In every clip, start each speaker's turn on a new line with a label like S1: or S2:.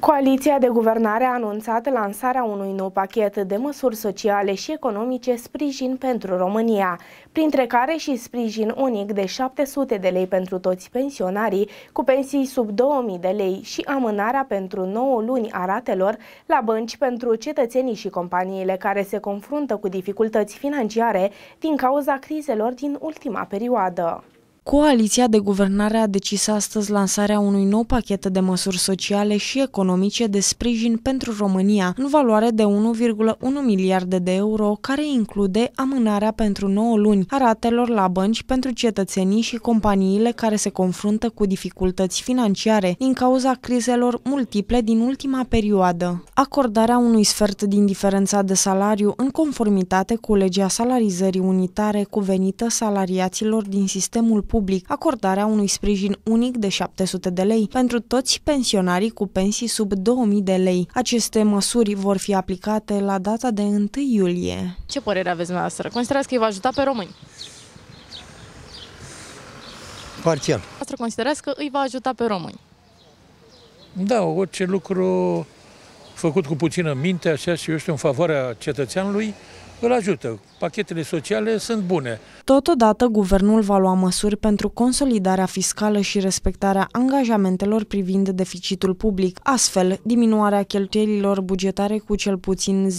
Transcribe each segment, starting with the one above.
S1: Coaliția de guvernare a anunțat lansarea unui nou pachet de măsuri sociale și economice sprijin pentru România, printre care și sprijin unic de 700 de lei pentru toți pensionarii cu pensii sub 2000 de lei și amânarea pentru 9 luni a ratelor la bănci pentru cetățenii și companiile care se confruntă cu dificultăți financiare din cauza crizelor din ultima perioadă.
S2: Coaliția de guvernare a decis astăzi lansarea unui nou pachet de măsuri sociale și economice de sprijin pentru România, în valoare de 1,1 miliarde de euro, care include amânarea pentru 9 luni a ratelor la bănci pentru cetățenii și companiile care se confruntă cu dificultăți financiare din cauza crizelor multiple din ultima perioadă, acordarea unui sfert din diferența de salariu în conformitate cu legea salarizării unitare cuvenită salariaților din sistemul public public, acordarea unui sprijin unic de 700 de lei pentru toți pensionarii cu pensii sub 2000 de lei. Aceste măsuri vor fi aplicate la data de 1
S3: iulie. Ce părere aveți dumneavoastră? Considerați că îi va ajuta pe români? Parțial. Asta considerați că îi va ajuta pe români? Da,
S4: orice lucru făcut cu puțină minte, așa și eu știu, în favoarea cetățeanului, îl ajută. Pachetele sociale sunt bune.
S2: Totodată, guvernul va lua măsuri pentru consolidarea fiscală și respectarea angajamentelor privind deficitul public, astfel diminuarea cheltuielilor bugetare cu cel puțin 10%,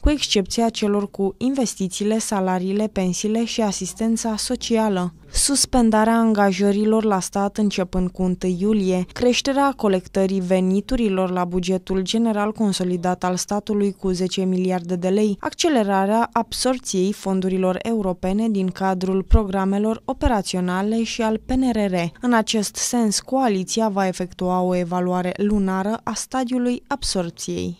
S2: cu excepția celor cu investițiile, salariile, pensiile și asistența socială suspendarea angajărilor la stat începând cu 1 iulie, creșterea colectării veniturilor la bugetul general consolidat al statului cu 10 miliarde de lei, accelerarea absorției fondurilor europene din cadrul programelor operaționale și al PNRR. În acest sens, coaliția va efectua o evaluare lunară a stadiului absorției.